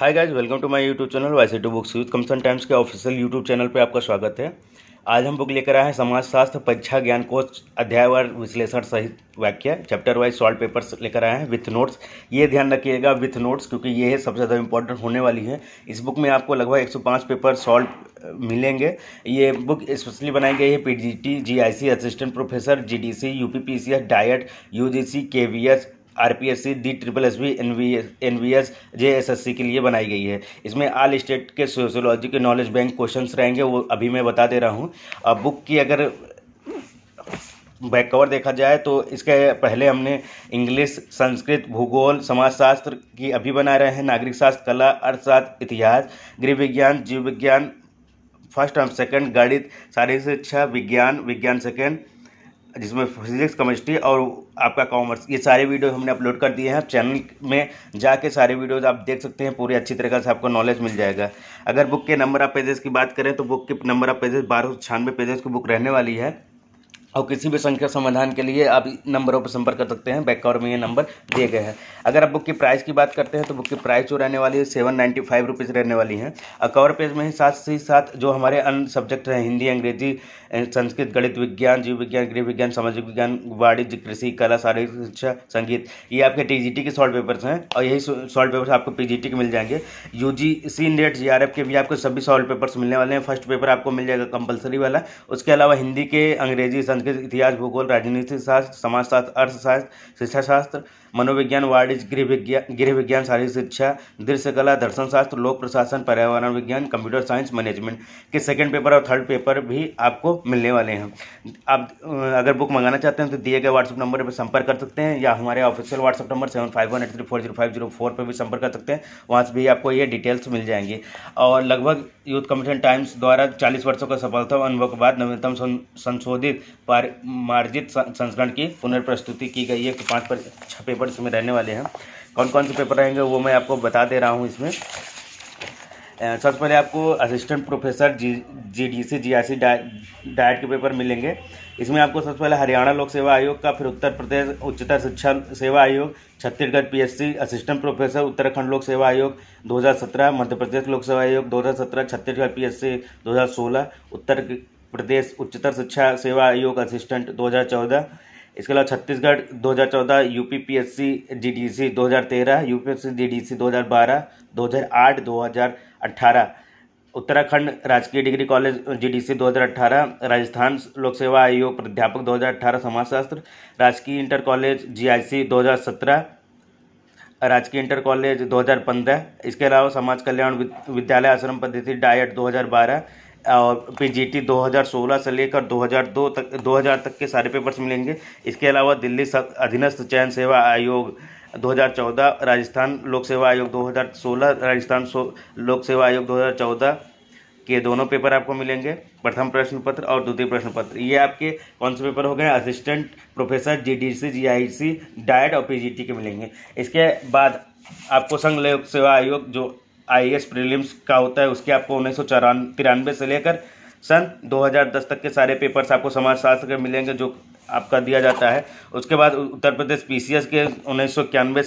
hi guys welcome to my YouTube channel Y two books youth competition times के official YouTube channel पे आपका स्वागत है आज हम बुक लेकर आए हैं समाजशास्त्र परीक्षा ज्ञान कोच अध्यायवार विश्लेषण सहित वाक्य चैप्टर वाइज सॉल्ट पेपर्स लेकर आए हैं विथ नोट्स ये ध्यान रखिएगा विथ नोट्स क्योंकि ये सबसे ज़्यादा इंपॉर्टेंट होने वाली है इस बुक में आपको लगभग 105 पेपर सॉल्ट मिलेंगे ये बुक स्पेशली बनाई गई है P G T G I C assistant professor G D C U P P C S DIET U G C K V S R P S C D triple S B N V S N V S J S S C के लिए बनाई गई है इसमें all state के sociology के knowledge bank question रहेंगे वो अभी मैं बता दे रहा हूँ अब बुक की अगर बैक कवर देखा जाए तो इसके पहले हमने इंग्लिश संस्कृत भूगोल समाजशास्त्र की अभी बना रहे हैं नागरिक शास्त्र कला अर्थशास्त्र इतिहास गृह विज्ञान जीव विज्ञान फर्स्ट एंड सेकंड गणित शारीरिक शिक्षा विज्ञान विज्ञान सेकंड जिसमें फिजिक्स केमिस्ट्री और आपका कॉमर्स ये सारे वीडियो हमने अपलोड कर दिए हैं चैनल में जाके सारे वीडियोज आप देख सकते हैं पूरी अच्छी तरीके से आपको नॉलेज मिल जाएगा अगर बुक के नंबर ऑफ पेजेस की बात करें तो बुक के नंबर ऑफ पेजेस बारह सौ छियानवे पेजेस की बुक रहने वाली है और किसी भी संख्या समाधान के लिए आप नंबरों पर संपर्क कर सकते हैं बैक कवर में ये नंबर दिए गए हैं अगर आप बुक की प्राइस की बात करते हैं तो बुक की प्राइस जो रहने वाली है सेवन नाइन्टी फाइव रुपीज़ रहने वाली है और कवर पेज में ही साथ ही साथ जो हमारे अन्य सब्जेक्ट हैं हिंदी अंग्रेजी संस्कृत गणित विज्ञान जीव विज्ञान गृह विज्ञान सामाजिक विज्ञान वाणिज्य कृषि कला शारीरिक शिक्षा संगीत ये आपके टी के शॉर्ट पेपर्स हैं और यही शॉर्ट पेपर्स आपको पी के मिल जाएंगे यू जी सी नेट जी के भी आपको सभी शॉर्ट पेपर्स मिलने वाले हैं फर्स्ट पेपर आपको मिल जाएगा कंपलसरी वाला उसके अलावा हिंदी के अंग्रेजी संस्कृत इतिहास भूगोल राजनीति शास्त्र समाजशास्त्र अर्थशास्त्र शिक्षाशास्त्र मनोविज्ञान वाणिज्य गृह विज्ञान गृह विज्ञान शारीरिक शिक्षा दृश्य कला दर्शन शास्त्र लोक प्रशासन पर्यावरण विज्ञान कंप्यूटर साइंस मैनेजमेंट के सेकंड पेपर और थर्ड पेपर भी आपको मिलने वाले हैं आप अगर बुक मंगाना चाहते हैं तो दिए गए व्हाट्सअप नंबर पर संपर्क कर सकते हैं या हमारे official WhatsApp number seven five one eight three four zero five zero four पर भी संपर्क कर सकते हैं वहाँ से भी आपको ये डिटेल्स मिल जाएंगे और लगभग यूथ कमीशन टाइम्स द्वारा चालीस वर्षों का सफलता अनुभव के बाद नवीनतम संशोधित मार्जित संस्करण की पुनर्प्रस्तुति की गई है पाँच पर छपे पेपर इसमें रहने वाले हैं कौन कौन से पेपर रहेंगे वो मैं आपको बता दे रहा हूँ इसमें सबसे पहले आपको assistant professor G G D C G R C DIET के पेपर मिलेंगे इसमें आपको सबसे पहले हरियाणा लोक सेवा आयोग का फिर उत्तर प्रदेश उच्चतर शिक्षा सेवा आयोग Chhattisgarh PSC assistant professor Uttarakhand लोक सेवा आयोग 2017 मध्य प्रदेश लोक सेवा आयोग 2017 छत्तीसगढ़ पीएससी 2016 उत्तर प्रदेश उच्चतर शिक्षा सेवा आयोग असिस्टेंट दो इसके अलावा Chhattisgarh 2014 UPPSC GDC 2013 UPSC GDC 2012 2008 2018 Uttarakhand राजकीय डिग्री कॉलेज जीडीसी 2018 राजस्थान लोक सेवा आयोग प्राध्यापक 2018 समाजशास्त्र राजकीय इंटर कॉलेज जीआईसी 2017 राजकीय इंटर कॉलेज 2015 इसके अलावा समाज कल्याण विद्यालय आश्रम पद्धति डायट 2012 और जी 2016 से लेकर 2002 तक 2000 तक के सारे पेपर्स मिलेंगे इसके अलावा दिल्ली अधीनस्थ चयन सेवा आयोग 2014 राजस्थान लोक सेवा आयोग 2016 राजस्थान लोक सेवा आयोग 2014 के दोनों पेपर आपको मिलेंगे प्रथम प्रश्न पत्र और द्वितीय प्रश्न पत्र ये आपके कौन से पेपर हो गए assistant professor I C DIET और पी के मिलेंगे इसके बाद आपको संघ लोक सेवा आयोग जो आई एस प्रीलिम्स का होता है उसके आपको उन्नीस सौ तिरानवे से लेकर सन 2010 तक के सारे पेपर्स आपको समाजशास्त्र के मिलेंगे जो आपका दिया जाता है उसके बाद उत्तर प्रदेश पीसीएस के उन्नीस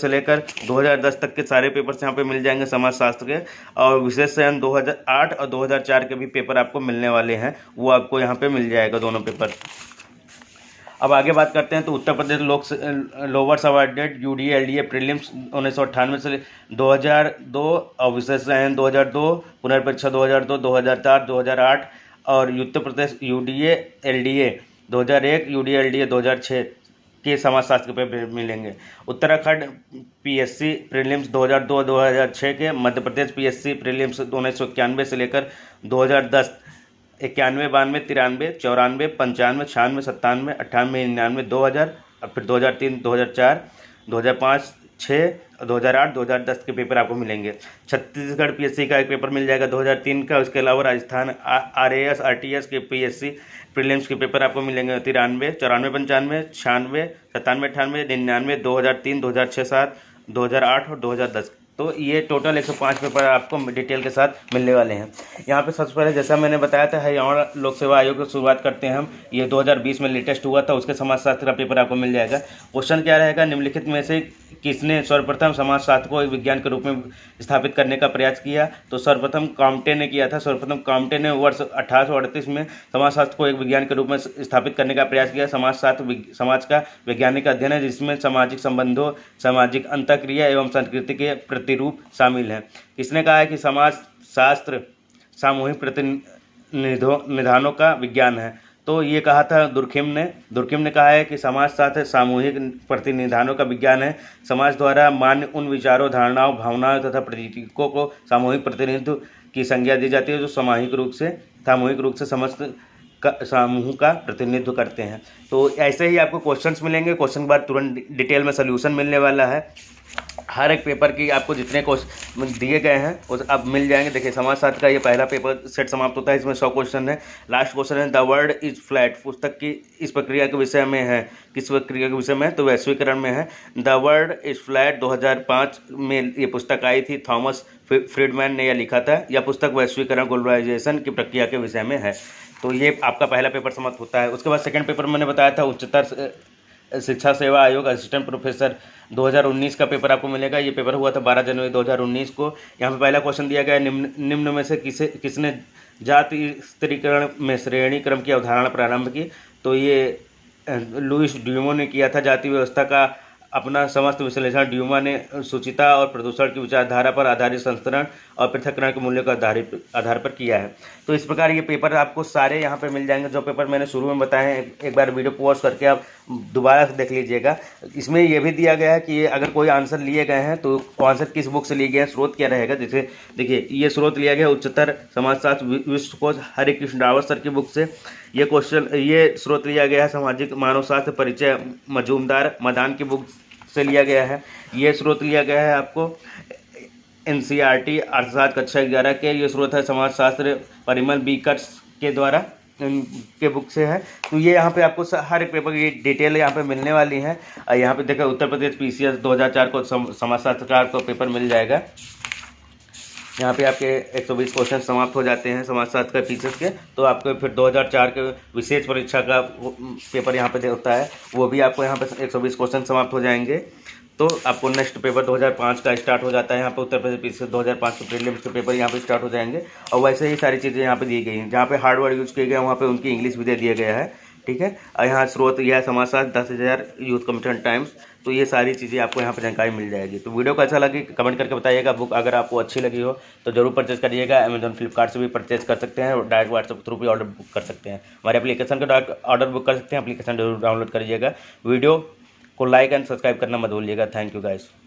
से लेकर 2010 तक के सारे पेपर्स यहाँ पे मिल जाएंगे समाजशास्त्र के और विशेष चयन 2008 और 2004 के भी पेपर आपको मिलने वाले हैं वो आपको यहाँ पे मिल जाएगा दोनों पेपर अब आगे बात करते हैं तो उत्तर प्रदेश लोक लोअर सब अध्यक्ष U D L D A prelims उन्नीस सौ अट्ठानवे से दो दो और विशेष चयन दो पुनर्परीक्षा दो दो दो हज़ार हज़ार चार दो हज़ार आठ और Uttar Pradesh U D A L D A दो हज़ार एक U D L D A दो हज़ार छः के समाजशास्त्र पे मिलेंगे Uttarakhand P S C prelims दो हज़ार दो दो हज़ार छः के Madhya Pradesh P S C prelims उन्नीस सौ इक्यानवे से लेकर दो हज़ार दस इक्यानवे बानवे तिरानवे चौरानवे पंचानवे छियानवे सत्तानवे अट्ठानवे निन्यानवे दो हज़ार और फिर दो हज़ार तीन दो हज़ार चार दो हज़ार पाँच छः और दो हज़ार आठ दो हज़ार दस के पेपर आपको मिलेंगे छत्तीसगढ़ पीएससी का एक पेपर मिल जाएगा दो हज़ार तीन का उसके अलावा Rajasthan R A S R T S के पी एस सी प्रीलिम्स के पेपर आपको मिलेंगे तिरानवे चौरानवे पंचानवे छियानवे सत्तानवे अठानवे निन्यानवे दो हज़ार तीन दो हज़ार छः सात दो हज़ार आठ और दो हज़ार दस तो ये टोटल 105 पेपर आपको डिटेल के साथ मिलने वाले हैं यहाँ पे सबसे पहले जैसा मैंने बताया था हरियाणा लोक सेवा आयोग की शुरुआत करते हैं हम ये 2020 में लेटेस्ट हुआ था उसके समाजशास्त्र का पेपर आपको मिल जाएगा क्वेश्चन क्या रहेगा निम्नलिखित में से किसने सर्वप्रथम समाजशास्त्र को एक विज्ञान के रूप में स्थापित करने का प्रयास किया तो सर्वप्रथम कामटे ने किया था सर्वप्रथम कामटे ने वर्ष अठारह में समाजशास्त्र को एक विज्ञान के रूप में स्थापित करने का प्रयास किया समाजशास्त्र समाज का वैज्ञानिक अध्ययन है जिसमें सामाजिक संबंधों सामाजिक अंतक्रिया एवं संस्कृति के प्रतिरूप शामिल हैं इसने कहा है कि समाज शास्त्र सामूहिक प्रतिनिधो निधानों का विज्ञान है तो ये कहा था दुर्खिम ने दुर्खिम ने कहा है कि समाज साथ सामूहिक प्रतिनिधानों का विज्ञान है समाज द्वारा मान्य उन विचारों धारणाओं भावनाओं तथा प्रतीकों को सामूहिक प्रतिनिधित्व की संज्ञा दी जाती है जो सामूहिक रूप से सामूहिक रूप से समस्त समूह का प्रतिनिधित्व करते हैं तो ऐसे ही आपको क्वेश्चंस मिलेंगे क्वेश्चन के बाद तुरंत डिटेल में सोल्यूशन मिलने वाला है हर एक पेपर की आपको जितने क्वेश्चन दिए गए हैं उस अब मिल जाएंगे देखिए समाज साथ का ये पहला पेपर सेट समाप्त होता है इसमें सौ क्वेश्चन है लास्ट क्वेश्चन है द वर्ड इज फ्लैट पुस्तक की इस प्रक्रिया के विषय में है किस प्रक्रिया के विषय में है तो वैश्वीकरण में है द वर्ड इज फ्लैट 2005 में ये पुस्तक आई थी थॉमस फ्रीडमैन ने यह लिखा था यह पुस्तक वैश्वीकरण ग्लोबलाइजेशन की प्रक्रिया के विषय में है तो ये आपका पहला पेपर समाप्त होता है उसके बाद सेकेंड पेपर मैंने बताया था उच्चतर शिक्षा सेवा आयोग असिस्टेंट प्रोफेसर 2019 का पेपर आपको मिलेगा ये पेपर हुआ था 12 जनवरी 2019 को यहाँ पे पहला क्वेश्चन दिया गया है निम्न निम्न में से किसे किसने जाति स्त्रीकरण में श्रेणी क्रम की अवधारणा प्रारंभ की तो ये लुइस ड्यूमो ने किया था जाति व्यवस्था का अपना समस्त विश्लेषण ड्यूमा ने सुचिता और प्रदूषण की विचारधारा पर आधारित संस्करण और पृथककरण के मूल्यों के आधारित आधार पर किया है तो इस प्रकार ये पेपर आपको सारे यहाँ पे मिल जाएंगे जो पेपर मैंने शुरू में बताए हैं एक बार वीडियो पॉज करके आप दोबारा देख लीजिएगा इसमें यह भी दिया गया है कि अगर कोई आंसर लिए गए हैं तो आंसर किस बुक से लिए गए हैं स्रोत क्या रहेगा जैसे देखिए ये स्रोत लिया गया उच्चतर समाजशास्त्र विश्व कोश हरे कृष्ण रावत सर की बुक से ये क्वेश्चन ये स्रोत लिया गया है सामाजिक मानवशास्त्र परिचय मजूमदार मदान की बुक से लिया गया है ये स्रोत लिया गया है आपको एन सी आर टी अर्थशास्त्र कक्षा ग्यारह के ये स्रोत है समाजशास्त्र परिमल बी कट्स के द्वारा के बुक से है तो ये यहाँ पे आपको हर एक पेपर की डिटेल यहाँ पे मिलने वाली है यहाँ पे देखा उत्तर प्रदेश पी सी एस दो हज़ार चार को समाजशास्त्र का पेपर मिल जाएगा यहाँ पे आपके 120 क्वेश्चन समाप्त हो जाते हैं समाज शास्त्र के पीसेस के तो आपको फिर 2004 के विशेष परीक्षा का पेपर यहाँ पे होता है वो भी आपको यहाँ पे 120 क्वेश्चन समाप्त हो जाएंगे तो आपको नेक्स्ट पेपर 2005 का स्टार्ट हो जाता है यहाँ पे उत्तर प्रदेश पीछे 2005 के प्रीलिम्स के पेपर यहाँ पे स्टार्ट हो जाएंगे और वैसे ही सारी चीज़ें यहाँ पे दी गई हैं जहाँ पे हार्ड वर्ड यूज़ किए गए वहाँ पे उनकी इंग्लिश विद्या दिया गया है ठीक है और यहाँ स्रोत यह समाचार दस हज़ार यूथ कमिटन टाइम्स तो ये सारी चीज़ें आपको यहाँ पर जानकारी मिल जाएगी तो वीडियो को अच्छा लगे कमेंट करके बताइएगा बुक अगर आपको अच्छी लगी हो तो जरूर परचेज करिएगा अमेजन फ्लिपकार्ट से भी परचेज कर सकते हैं और डायरेक्ट व्हाट्सअप थ्रू भी ऑर्डर बुक कर सकते हैं हमारे एप्लीकेशन का डायरेक्ट ऑर्डर बुक कर सकते हैं एप्लीकेशन जरूर डाउनलोड करिएगा वीडियो को लाइक एंड सब्सक्राइब करना मत भूलिएगा थैंक यू गाइज़